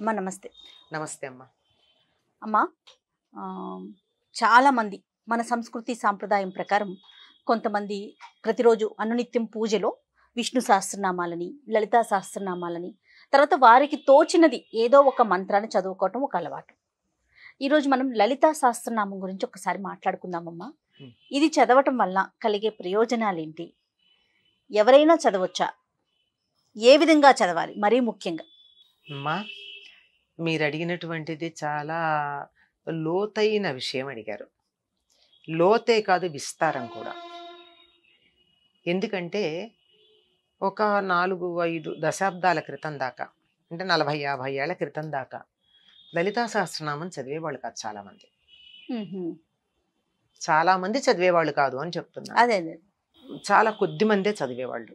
అమ్మా నమస్తే నమస్తే అమ్మా అమ్మ చాలామంది మన సంస్కృతి సాంప్రదాయం ప్రకారం కొంతమంది ప్రతిరోజు అనునిత్యం పూజలో విష్ణు సహస్రనామాలని లలితా సహస్రనామాలని తర్వాత వారికి తోచినది ఏదో ఒక మంత్రాన్ని చదువుకోవటం ఒక అలవాటు ఈరోజు మనం లలితా సహస్రనామం గురించి ఒకసారి మాట్లాడుకుందామమ్మా ఇది చదవటం వల్ల కలిగే ప్రయోజనాలు ఏంటి ఎవరైనా చదవచ్చా ఏ విధంగా చదవాలి మరీ ముఖ్యంగా మీరు అడిగినటువంటిది చాలా లోతైన విషయం అడిగారు లోతే కాదు విస్తారం కూడా ఎందుకంటే ఒక నాలుగు ఐదు దశాబ్దాల క్రితం దాకా అంటే నలభై యాభై ఏళ్ల క్రితం దాకా లలితా సహస్రనామం చదివేవాళ్ళు కాదు చాలామంది చాలామంది చదివేవాళ్ళు కాదు అని చెప్తున్నారు అదే చాలా కొద్ది మందే చదివేవాళ్ళు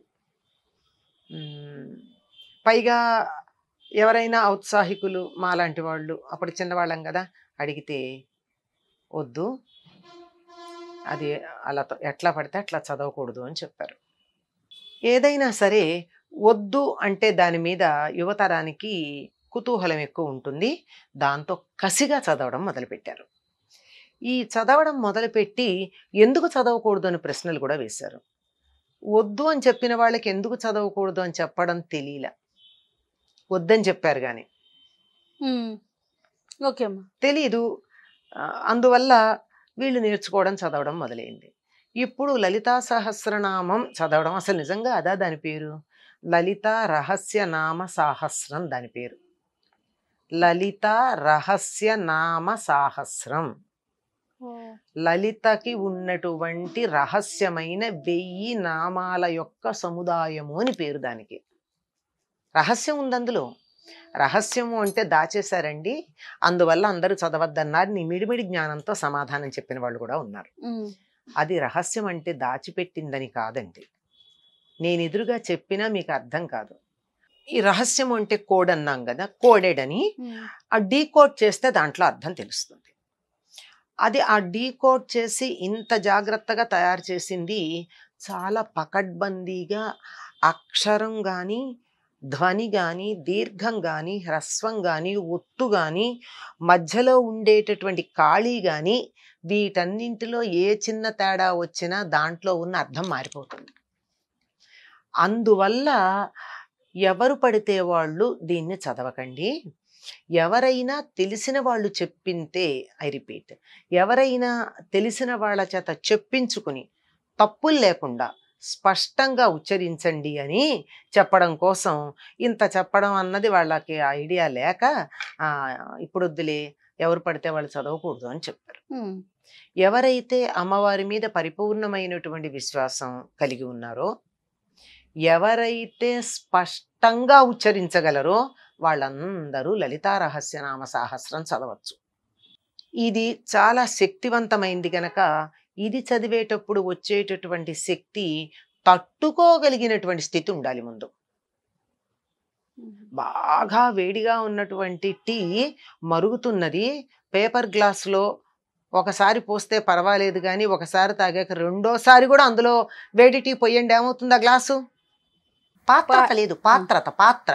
పైగా ఎవరైనా ఔత్సాహికులు మాలాంటి వాళ్ళు అప్పుడు చిన్నవాళ్ళం కదా అడిగితే వద్దు అది అలా ఎట్లా పడితే అట్లా చదవకూడదు అని చెప్పారు ఏదైనా సరే వద్దు అంటే దాని మీద యువతరానికి కుతూహలం ఎక్కువ ఉంటుంది దాంతో కసిగా చదవడం మొదలుపెట్టారు ఈ చదవడం మొదలుపెట్టి ఎందుకు చదవకూడదు అని ప్రశ్నలు కూడా వేశారు వద్దు అని చెప్పిన వాళ్ళకి ఎందుకు చదవకూడదు అని చెప్పడం తెలియలే వద్దని చెప్పారు కానీ ఓకే తెలీదు అందువల్ల వీళ్ళు నేర్చుకోవడం చదవడం మొదలైంది ఇప్పుడు లలితా సహస్రనామం చదవడం అసలు నిజంగా అదా దాని పేరు లలిత రహస్య నామ సాహస్రం దాని పేరు లలిత రహస్య నామ సాహస్రం లలితకి ఉన్నటువంటి రహస్యమైన వెయ్యి నామాల యొక్క సముదాయము అని పేరు దానికి రహస్యం ఉంది అందులో రహస్యము అంటే దాచేశారండి అందువల్ల అందరూ చదవద్దన్నారు నీ మిడిమిడి జ్ఞానంతో సమాధానం చెప్పిన వాళ్ళు కూడా ఉన్నారు అది రహస్యం అంటే దాచిపెట్టిందని కాదండి నేను ఎదురుగా చెప్పినా మీకు అర్థం కాదు ఈ రహస్యం అంటే కోడ్ అన్నాం కదా కోడెడ్ అని ఆ డీకోడ్ చేస్తే దాంట్లో అర్థం తెలుస్తుంది అది ఆ డీకోడ్ చేసి ఇంత జాగ్రత్తగా తయారు చేసింది చాలా పకడ్బందీగా అక్షరం కానీ ధ్వని కానీ దీర్ఘం గాని హ్రస్వం కానీ ఒత్తు కానీ మధ్యలో ఉండేటటువంటి ఖాళీ కానీ వీటన్నింటిలో ఏ చిన్న తేడా వచ్చినా దాంట్లో ఉన్న అర్థం మారిపోతుంది అందువల్ల ఎవరు పడితే వాళ్ళు దీన్ని చదవకండి ఎవరైనా తెలిసిన వాళ్ళు చెప్పింతే ఐ రిపీట్ ఎవరైనా తెలిసిన వాళ్ళ చేత చెప్పించుకుని తప్పులు లేకుండా స్పష్టంగా ఉచ్చరించండి అని చెప్పడం కోసం ఇంత చెప్పడం అన్నది వాళ్ళకి ఐడియా లేక ఇప్పుడు వద్దులే ఎవరు పడితే వాళ్ళు చదవకూడదు అని చెప్పారు ఎవరైతే అమ్మవారి మీద పరిపూర్ణమైనటువంటి విశ్వాసం కలిగి ఉన్నారో ఎవరైతే స్పష్టంగా ఉచ్చరించగలరో వాళ్ళందరూ లలితా రహస్యనామ సాహస్రం చదవచ్చు ఇది చాలా శక్తివంతమైంది గనక ఇది చదివేటప్పుడు వచ్చేటటువంటి శక్తి తట్టుకోగలిగినటువంటి స్థితి ఉండాలి ముందు బాగా వేడిగా ఉన్నటువంటి టీ మరుగుతున్నది పేపర్ గ్లాస్లో ఒకసారి పోస్తే పర్వాలేదు కానీ ఒకసారి తాగాక రెండోసారి కూడా అందులో వేడి టీ పొయ్యండి ఏమవుతుంది ఆ గ్లాసు పాత్ర లేదు పాత్రత పాత్ర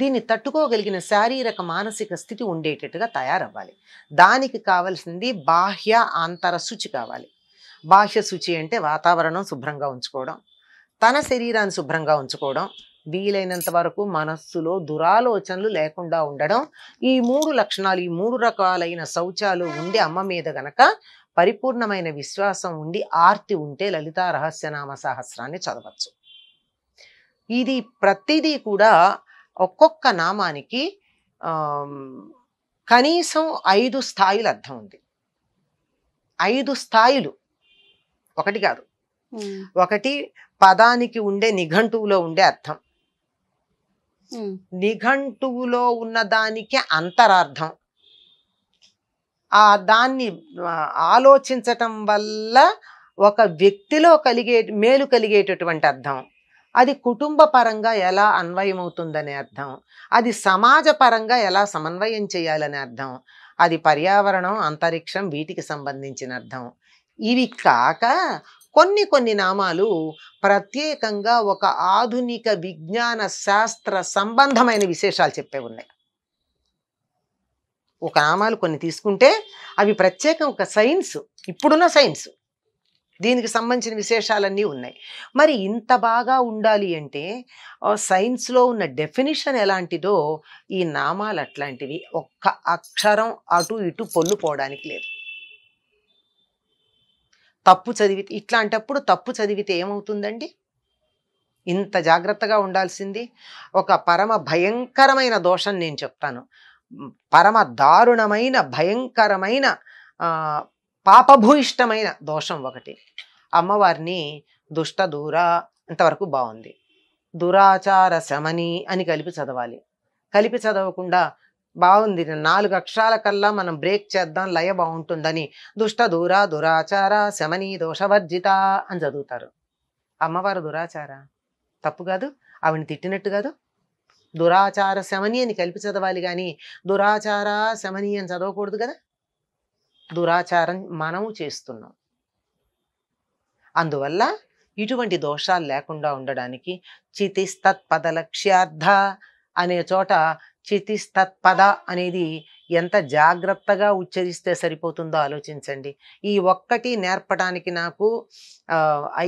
దీన్ని తట్టుకోగలిగిన శారీరక మానసిక స్థితి ఉండేటట్టుగా తయారవ్వాలి దానికి కావలసింది బాహ్య అంతర శుచి కావాలి బాహ్య శుచి అంటే వాతావరణం శుభ్రంగా ఉంచుకోవడం తన శరీరాన్ని శుభ్రంగా ఉంచుకోవడం వీలైనంత వరకు మనస్సులో దురాలోచనలు లేకుండా ఉండడం ఈ మూడు లక్షణాలు ఈ మూడు రకాలైన శౌచాలు ఉండి అమ్మ మీద గనక పరిపూర్ణమైన విశ్వాసం ఉండి ఆర్తి ఉంటే లలితా రహస్యనామ సహస్రాన్ని చదవచ్చు ఇది ప్రతిదీ కూడా ఒక్కొక్క నామానికి కనీసం ఐదు స్థాయిలు అర్థం ఉంది ఐదు స్థాయిలు ఒకటి కాదు ఒకటి పదానికి ఉండే నిఘంటువులో ఉండే అర్థం నిఘంటువులో ఉన్న దానికి అంతరార్థం ఆ దాన్ని ఆలోచించటం వల్ల ఒక వ్యక్తిలో కలిగే మేలు కలిగేటటువంటి అర్థం అది కుటుంబ పరంగా ఎలా అన్వయమవుతుందనే అర్థం అది సమాజ పరంగా ఎలా సమన్వయం చేయాలనే అర్థం అది పర్యావరణం అంతరిక్షం వీటికి సంబంధించిన అర్థం ఇవి కాక కొన్ని కొన్ని నామాలు ప్రత్యేకంగా ఒక ఆధునిక విజ్ఞాన శాస్త్ర సంబంధమైన విశేషాలు చెప్పే ఉన్నాయి ఒక నామాలు కొన్ని తీసుకుంటే అవి ప్రత్యేకం ఒక సైన్స్ ఇప్పుడున్న సైన్స్ దీనికి సంబంధించిన విశేషాలన్నీ ఉన్నాయి మరి ఇంత బాగా ఉండాలి అంటే సైన్స్లో ఉన్న డెఫినిషన్ ఎలాంటిదో ఈ నామాలు అట్లాంటివి ఒక్క అక్షరం అటు ఇటు పొల్లుపోవడానికి లేదు తప్పు చదివితే ఇట్లాంటప్పుడు తప్పు చదివితే ఏమవుతుందండి ఇంత జాగ్రత్తగా ఉండాల్సింది ఒక పరమ భయంకరమైన దోషం నేను చెప్తాను పరమ దారుణమైన భయంకరమైన పాపభూయిష్టమైన దోషం ఒకటి అమ్మవారిని దుష్ట దూర అంతవరకు బాగుంది దురాచార శమని అని కలిపి చదవాలి కలిపి చదవకుండా బాగుంది నాలుగు అక్షరాల కల్లా మనం బ్రేక్ చేద్దాం లయ బాగుంటుందని దుష్ట దూర దురాచార శమని దోషవర్జిత అని చదువుతారు అమ్మవారు దురాచార తప్పు కాదు ఆవిని తిట్టినట్టు కాదు దురాచార శమని అని కలిపి చదవాలి కానీ దురాచార శమని అని చదవకూడదు కదా దురాచారం మనము చేస్తున్నాం అందువల్ల ఇటువంటి దోషాలు లేకుండా ఉండడానికి చితిస్తత్పద లక్ష్యార్థ అనే చోట చితిస్తత్పద అనేది ఎంత జాగ్రత్తగా ఉచ్చరిస్తే సరిపోతుందో ఆలోచించండి ఈ ఒక్కటి నేర్పడానికి నాకు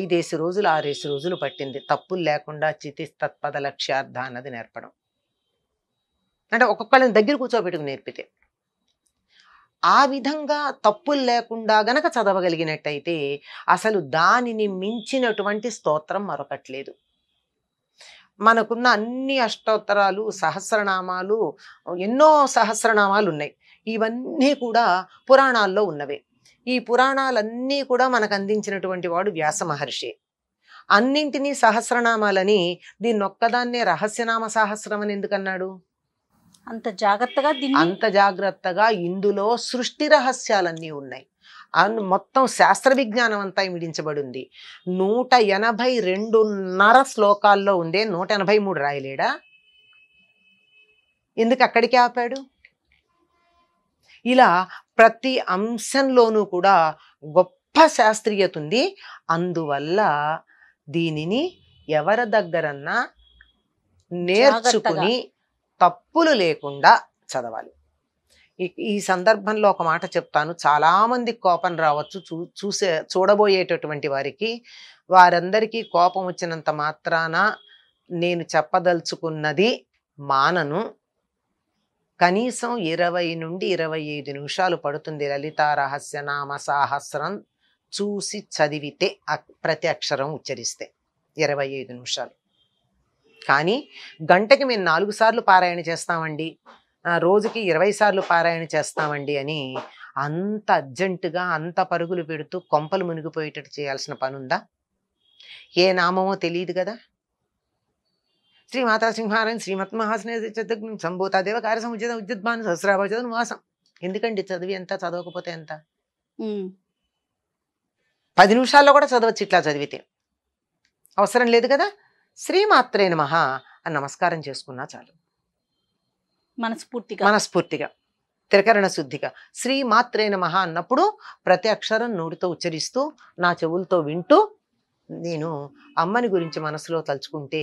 ఐదేసి రోజులు ఆరేసి రోజులు పట్టింది తప్పులు లేకుండా చితిస్తత్పద లక్ష్యార్థ అన్నది నేర్పడం అంటే ఒక్కొక్కళ్ళని దగ్గర కూర్చోబెట్టుకు నేర్పితే ఆ విధంగా తప్పులు లేకుండా గనక చదవగలిగినట్టయితే అసలు దానిని మించినటువంటి స్తోత్రం మరొకట్లేదు మనకున్న అన్ని అష్టోత్తరాలు సహస్రనామాలు ఎన్నో సహస్రనామాలు ఉన్నాయి ఇవన్నీ కూడా పురాణాల్లో ఉన్నవే ఈ పురాణాలన్నీ కూడా మనకు అందించినటువంటి వాడు వ్యాస మహర్షి అన్నింటినీ సహస్రనామాలని ఒక్కదాన్నే రహస్యనామ సహస్రం అని ఎందుకన్నాడు అంత జాగ్రత్తగా అంత జాగ్రత్తగా ఇందులో సృష్టి రహస్యాలన్నీ ఉన్నాయి అన్ మొత్తం శాస్త్ర విజ్ఞానం అంతా ఉంది నూట ఎనభై రెండున్నర శ్లోకాల్లో ఉందే నూట ఎనభై మూడు రాయలేడా ఎందుకు అక్కడికి ఆపాడు ఇలా ప్రతి అంశంలోనూ కూడా గొప్ప శాస్త్రీయత ఉంది అందువల్ల దీనిని ఎవరి దగ్గరన్నా నేర్చుకుని తప్పులు లేకుండా చదవాలి ఈ సందర్భంలో ఒక మాట చెప్తాను చాలామంది కోపం రావచ్చు చూ చూసే చూడబోయేటటువంటి వారికి వారందరికీ కోపం వచ్చినంత మాత్రాన నేను చెప్పదలుచుకున్నది మానను కనీసం ఇరవై నుండి ఇరవై ఐదు నిమిషాలు పడుతుంది లలితా రహస్యనామ సాహస్రం చూసి చదివితే ప్రతి అక్షరం ఉచ్చరిస్తే ఇరవై ఐదు నిమిషాలు కానీ గంటకి మేము నాలుగు సార్లు పారాయణ చేస్తామండి రోజుకి ఇరవై సార్లు పారాయణ చేస్తామండి అని అంత అర్జెంటుగా అంత పరుగులు పెడుతూ కొంపలు మునిగిపోయేటట్టు చేయాల్సిన పనుందా ఏ నామమో తెలియదు కదా శ్రీ మాతా సింహారాయణ శ్రీమత్ మహాసనే చదువు సంభూతాదేవ కార్య సముచిత ఉద్యుద్మాన సహస్రాభాచదం వాసం ఎందుకండి చదివి ఎంత చదవకపోతే ఎంత పది నిమిషాల్లో కూడా చదవచ్చు ఇట్లా చదివితే అవసరం లేదు కదా శ్రీమాత్రే నమ అని నమస్కారం చేసుకున్నా చాలు మనస్ఫూర్తిగా మనస్ఫూర్తిగా త్రికరణ శుద్ధిగా శ్రీ మాత్రే నమః అన్నప్పుడు ప్రతి అక్షరం నోటితో ఉచ్చరిస్తూ నా చెవులతో వింటూ నేను అమ్మని గురించి మనసులో తలుచుకుంటే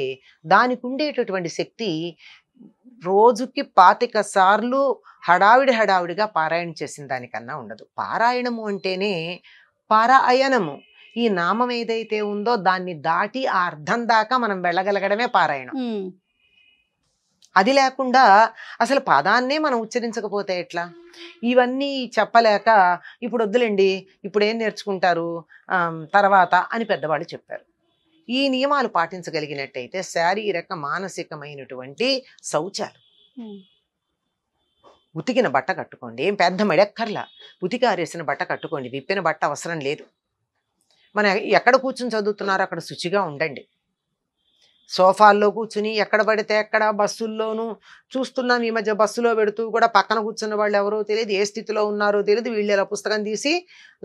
దానికి ఉండేటటువంటి శక్తి రోజుకి పాతిక సార్లు హడావిడి హడావిడిగా పారాయణం చేసిన దానికన్నా ఉండదు పారాయణము అంటేనే పారాయణము ఈ నామం ఏదైతే ఉందో దాన్ని దాటి ఆ అర్థం దాకా మనం వెళ్ళగలగడమే పారాయణం అది లేకుండా అసలు పదాన్నే మనం ఉచ్చరించకపోతే ఎట్లా ఇవన్నీ చెప్పలేక ఇప్పుడు వద్దులేండి ఇప్పుడు ఏం నేర్చుకుంటారు తర్వాత అని పెద్దవాళ్ళు చెప్పారు ఈ నియమాలు పాటించగలిగినట్టయితే శారీరక మానసికమైనటువంటి శౌచాలు ఉతికిన బట్ట కట్టుకోండి ఏం పెద్ద మెడక్కర్లా ఉతికి ఆరేసిన బట్ట కట్టుకోండి విప్పిన బట్ట అవసరం లేదు మన ఎక్కడ కూర్చొని చదువుతున్నారో అక్కడ శుచిగా ఉండండి సోఫాల్లో కూర్చుని ఎక్కడ పడితే ఎక్కడ బస్సుల్లోనూ చూస్తున్నాం ఈ మధ్య బస్సులో పెడుతూ కూడా పక్కన కూర్చున్న వాళ్ళు ఎవరో తెలియదు ఏ స్థితిలో ఉన్నారో తెలియదు వీళ్ళు ఇలా పుస్తకం తీసి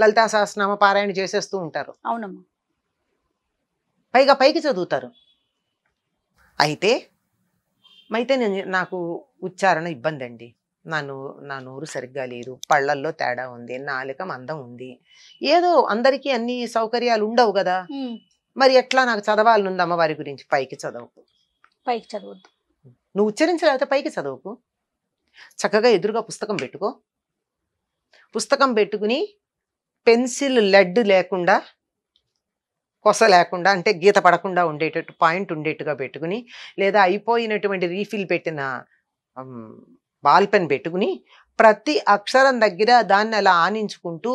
లలితా సహస్రనామ పారాయణ చేసేస్తూ ఉంటారు అవునమ్మా పైగా పైకి చదువుతారు అయితే అయితే నేను నాకు ఉచ్చారణ ఇబ్బంది అండి నా నో నా నోరు సరిగ్గా లేదు పళ్ళల్లో తేడా ఉంది నాలుక మందం ఉంది ఏదో అందరికీ అన్ని సౌకర్యాలు ఉండవు కదా మరి ఎట్లా నాకు చదవాలని ఉంది అమ్మవారి గురించి పైకి చదవకు పైకి చదవద్దు నువ్వు ఉచ్చరించలేకపోతే పైకి చదవకు చక్కగా ఎదురుగా పుస్తకం పెట్టుకో పుస్తకం పెట్టుకుని పెన్సిల్ లెడ్ లేకుండా కొస లేకుండా అంటే గీత పడకుండా ఉండేటట్టు పాయింట్ ఉండేట్టుగా పెట్టుకుని లేదా అయిపోయినటువంటి రీఫిల్ పెట్టిన బాల్ పెన్ పెట్టుకుని ప్రతి అక్షరం దగ్గర దాన్ని అలా ఆనించుకుంటూ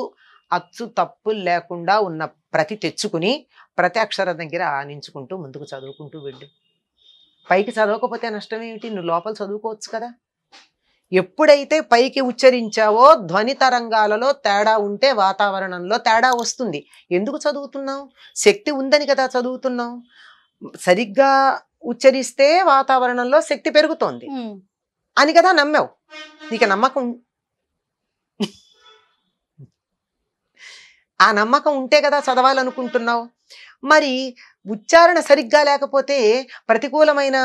అచ్చు తప్పులు లేకుండా ఉన్న ప్రతి తెచ్చుకుని ప్రతి దగ్గర ఆనించుకుంటూ ముందుకు చదువుకుంటూ వెళ్ళు పైకి చదవకపోతే నష్టం ఏమిటి నువ్వు లోపల చదువుకోవచ్చు కదా ఎప్పుడైతే పైకి ఉచ్చరించావో ధ్వని తరంగాలలో తేడా ఉంటే వాతావరణంలో తేడా వస్తుంది ఎందుకు చదువుతున్నావు శక్తి ఉందని కదా చదువుతున్నావు సరిగ్గా ఉచ్చరిస్తే వాతావరణంలో శక్తి పెరుగుతోంది అని కదా నమ్మావు నీకు నమ్మకం ఆ నమ్మకం ఉంటే కదా చదవాలనుకుంటున్నావు మరి ఉచ్చారణ సరిగ్గా లేకపోతే ప్రతికూలమైన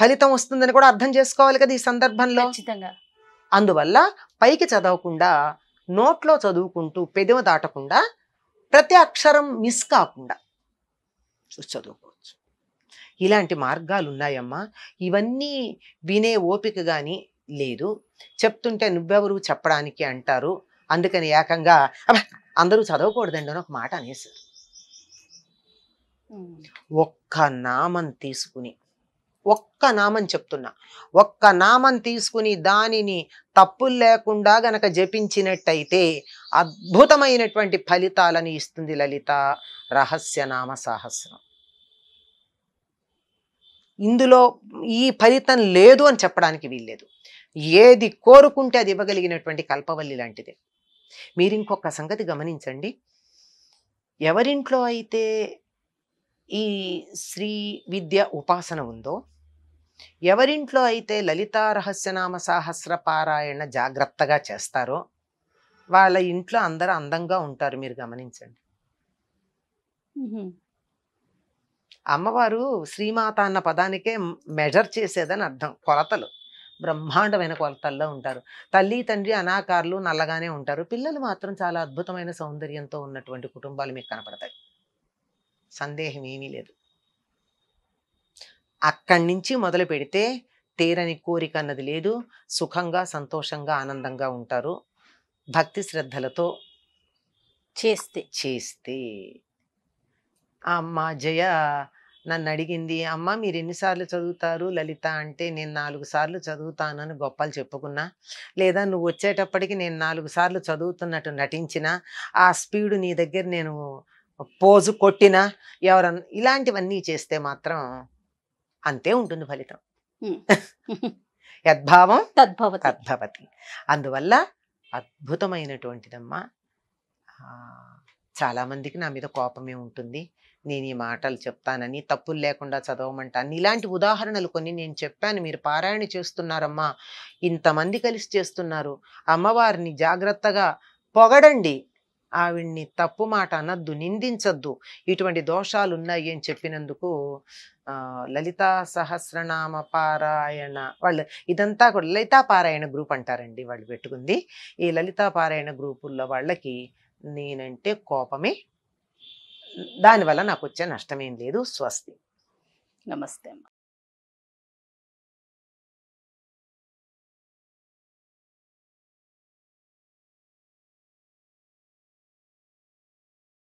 ఫలితం వస్తుందని కూడా అర్థం చేసుకోవాలి కదా ఈ సందర్భంలో అందువల్ల పైకి చదవకుండా నోట్లో చదువుకుంటూ పెదవ దాటకుండా ప్రతి అక్షరం మిస్ కాకుండా చదువుకోవచ్చు ఇలాంటి మార్గాలు ఉన్నాయమ్మా ఇవన్నీ వినే ఓపిక కానీ లేదు చెప్తుంటే నువ్వెవరు చెప్పడానికి అంటారు అందుకని ఏకంగా అందరూ చదవకూడదండి అని ఒక మాట అనేసారు ఒక్క నామం తీసుకుని ఒక్క నామం చెప్తున్నా ఒక్క నామం తీసుకుని దానిని తప్పులు లేకుండా గనక జపించినట్టయితే అద్భుతమైనటువంటి ఫలితాలను ఇస్తుంది లలిత రహస్యనామ సహస్రం ఇందులో ఈ ఫలితం లేదు అని చెప్పడానికి వీల్లేదు ఏది కోరుకుంటే అది ఇవ్వగలిగినటువంటి కల్పవల్లి లాంటిది మీరు ఇంకొక సంగతి గమనించండి ఎవరింట్లో అయితే ఈ శ్రీ విద్య ఉపాసన ఉందో ఎవరింట్లో అయితే లలితా రహస్యనామ సహస్ర పారాయణ జాగ్రత్తగా చేస్తారో వాళ్ళ ఇంట్లో అందరు అందంగా ఉంటారు మీరు గమనించండి అమ్మవారు శ్రీమాత అన్న పదానికే మెజర్ చేసేదని అర్థం కొలతలు బ్రహ్మాండమైన కొలతల్లో ఉంటారు తల్లి తండ్రి అనాకారులు నల్లగానే ఉంటారు పిల్లలు మాత్రం చాలా అద్భుతమైన సౌందర్యంతో ఉన్నటువంటి కుటుంబాలు మీకు కనపడతాయి సందేహం ఏమీ లేదు అక్కడి నుంచి మొదలు పెడితే తీరని కోరిక అన్నది లేదు సుఖంగా సంతోషంగా ఆనందంగా ఉంటారు భక్తి శ్రద్ధలతో చేస్తే చేస్తే అమ్మ జయ నన్ను అడిగింది అమ్మ మీరు ఎన్నిసార్లు చదువుతారు లలిత అంటే నేను నాలుగు సార్లు చదువుతానని గొప్పలు చెప్పుకున్నా లేదా నువ్వు వచ్చేటప్పటికి నేను నాలుగు సార్లు చదువుతున్నట్టు నటించిన ఆ స్పీడ్ నీ దగ్గర నేను పోజు కొట్టినా ఎవరన్నా ఇలాంటివన్నీ చేస్తే మాత్రం అంతే ఉంటుంది ఫలితం యద్భావం తద్భవ తద్భవతి అందువల్ల అద్భుతమైనటువంటిదమ్మా చాలామందికి నా మీద కోపమే ఉంటుంది నేను ఈ మాటలు చెప్తానని తప్పులు లేకుండా చదవమంటాను ఇలాంటి ఉదాహరణలు కొన్ని నేను చెప్పాను మీరు పారాయణ చేస్తున్నారమ్మా ఇంతమంది కలిసి చేస్తున్నారు అమ్మవారిని జాగ్రత్తగా పొగడండి ఆవిడ్ని తప్పు మాట అనద్దు నిందించద్దు ఇటువంటి దోషాలు ఉన్నాయి అని చెప్పినందుకు లలితా సహస్రనామ పారాయణ వాళ్ళు ఇదంతా కూడా లలితా పారాయణ గ్రూప్ అంటారండి వాళ్ళు పెట్టుకుంది ఈ లలితా పారాయణ గ్రూపుల్లో వాళ్ళకి నేనంటే కోపమే దానివల్ల నాకు వచ్చే నష్టమేం లేదు స్వస్తి నమస్తే